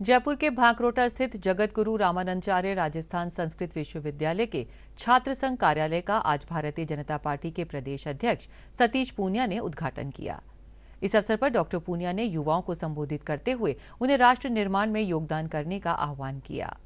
जयपुर के भांकरोटा स्थित जगत गुरु रामानंदाचार्य राजस्थान संस्कृत विश्वविद्यालय के छात्र संघ कार्यालय का आज भारतीय जनता पार्टी के प्रदेश अध्यक्ष सतीश पूनिया ने उद्घाटन किया इस अवसर पर डॉक्टर पूनिया ने युवाओं को संबोधित करते हुए उन्हें राष्ट्र निर्माण में योगदान करने का आह्वान किया